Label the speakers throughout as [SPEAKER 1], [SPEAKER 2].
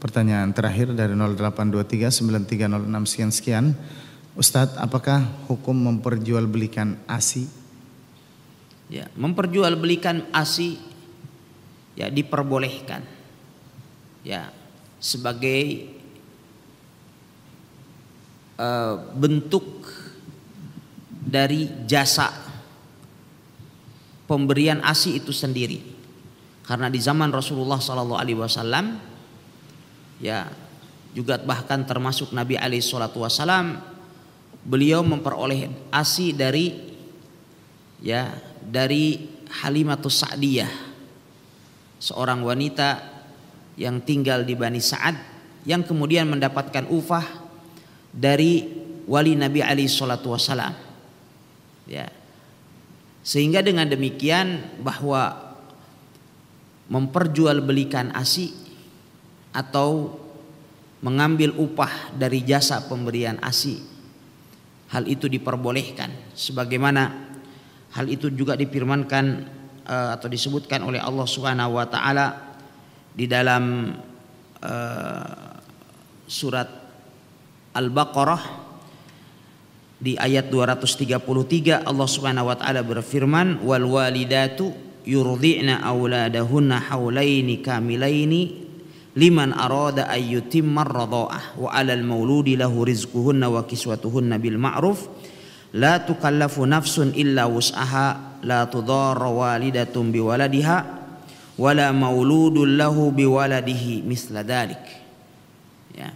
[SPEAKER 1] Pertanyaan terakhir dari 0823 sekian sekian. Ustadz, apakah hukum memperjualbelikan ASI? Ya, memperjualbelikan ASI ya diperbolehkan. Ya, sebagai uh, bentuk dari jasa pemberian ASI itu sendiri. Karena di zaman Rasulullah sallallahu alaihi wasallam ya juga bahkan termasuk Nabi Ali Shallallahu Wasallam beliau memperoleh asi dari ya dari Halimatus Sa'diyah seorang wanita yang tinggal di Bani Sa'ad yang kemudian mendapatkan ufah dari wali Nabi Ali Shallallahu Wasallam ya sehingga dengan demikian bahwa memperjualbelikan asi atau mengambil upah dari jasa pemberian ASI. Hal itu diperbolehkan sebagaimana hal itu juga difirmankan eh, atau disebutkan oleh Allah Subhanahu wa taala di dalam eh, surat Al-Baqarah di ayat 233 Allah Subhanahu wa taala berfirman wal walidatu yurdi'na auladahunna haulaini kamilaini liman arada ayyutim radha'ah wa 'alal mauludi lahu rizquhunna wa kiswatuhunna bil ma'ruf la tukallafu nafsun illa wus'aha la tudarra walidatun biwaladiha wala mauludun lahu biwaladihi misla dalik ya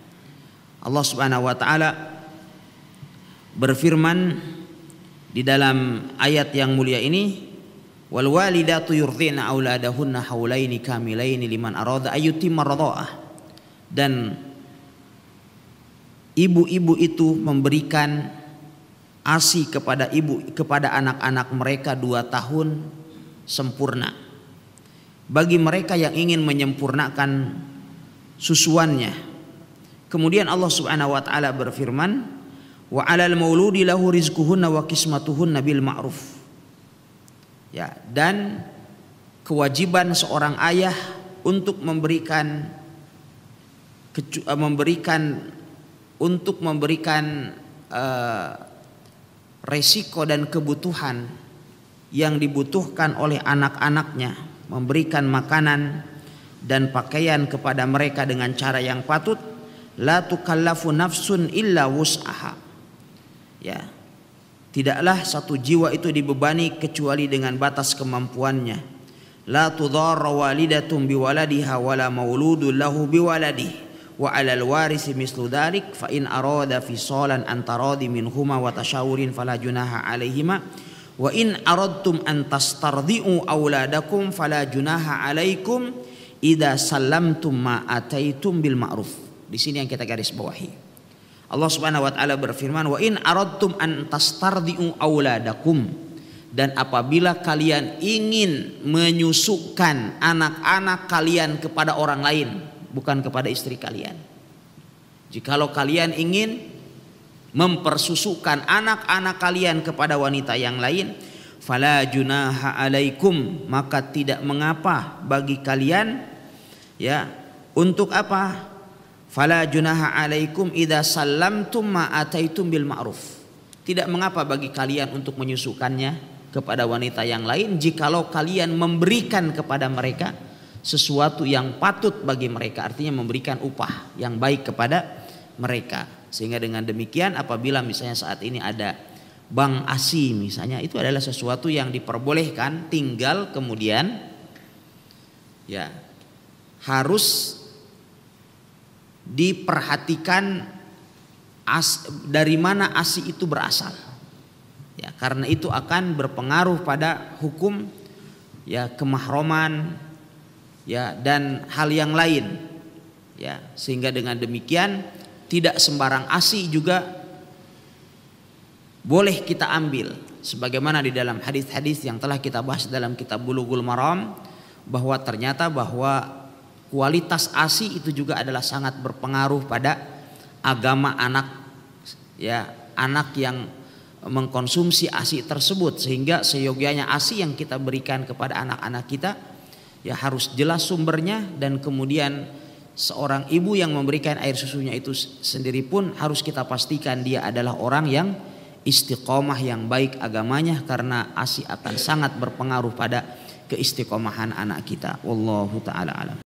[SPEAKER 1] Allah Subhanahu wa taala berfirman di dalam ayat yang mulia ini Wal walidatu yurdhina auladahunna haulaini kamilaini liman arada ayyutimma radha'ah. Dan ibu-ibu itu memberikan ASI kepada ibu kepada anak-anak mereka dua tahun sempurna. Bagi mereka yang ingin menyempurnakan susuannya. Kemudian Allah Subhanahu wa taala berfirman, "Wa 'alal mauludi lahu rizquhunna wa kismatuhunna bil ma'ruf." ya dan kewajiban seorang ayah untuk memberikan eh, memberikan untuk memberikan uh, resiko dan kebutuhan yang dibutuhkan oleh anak-anaknya memberikan makanan dan pakaian kepada mereka dengan cara yang patut la tukallafu nafsun illa wus'aha ya Tidaklah satu jiwa itu dibebani kecuali dengan batas kemampuannya. La tudharra walidatun biwaladiha wala mauludun lahu biwaladih. Wa alal warisi mislu dhalik fa in arada fisalan antaradi huma wa tashawurin fala junaha alaihima. Wa in aradtum an tastardi'u awladakum fala junaha alaikum idza sallamtum ma ataitum bil ma'ruf. Di sini yang kita garis bawahi. Allah Subhanahu wa taala berfirman wa in aradtum an tastardiu auladakum dan apabila kalian ingin menyusukan anak-anak kalian kepada orang lain bukan kepada istri kalian jikalau kalian ingin mempersusukan anak-anak kalian kepada wanita yang lain fala junaha alaikum maka tidak mengapa bagi kalian ya untuk apa Fala junaha alaikum idza sallamtum ma ataitum bil ma'ruf. Tidak mengapa bagi kalian untuk menyusukannya kepada wanita yang lain jikalau kalian memberikan kepada mereka sesuatu yang patut bagi mereka artinya memberikan upah yang baik kepada mereka sehingga dengan demikian apabila misalnya saat ini ada bank asi misalnya itu adalah sesuatu yang diperbolehkan tinggal kemudian ya harus diperhatikan as, dari mana ASI itu berasal. Ya, karena itu akan berpengaruh pada hukum ya kemahroman ya dan hal yang lain. Ya, sehingga dengan demikian tidak sembarang ASI juga boleh kita ambil sebagaimana di dalam hadis-hadis yang telah kita bahas dalam kitab Bulughul Maram bahwa ternyata bahwa kualitas ASI itu juga adalah sangat berpengaruh pada agama anak ya anak yang mengkonsumsi ASI tersebut sehingga seyogianya ASI yang kita berikan kepada anak-anak kita ya harus jelas sumbernya dan kemudian seorang ibu yang memberikan air susunya itu sendiri pun harus kita pastikan dia adalah orang yang istiqomah yang baik agamanya karena ASI akan sangat berpengaruh pada keistiqomahan anak kita. Wallahu taala alam.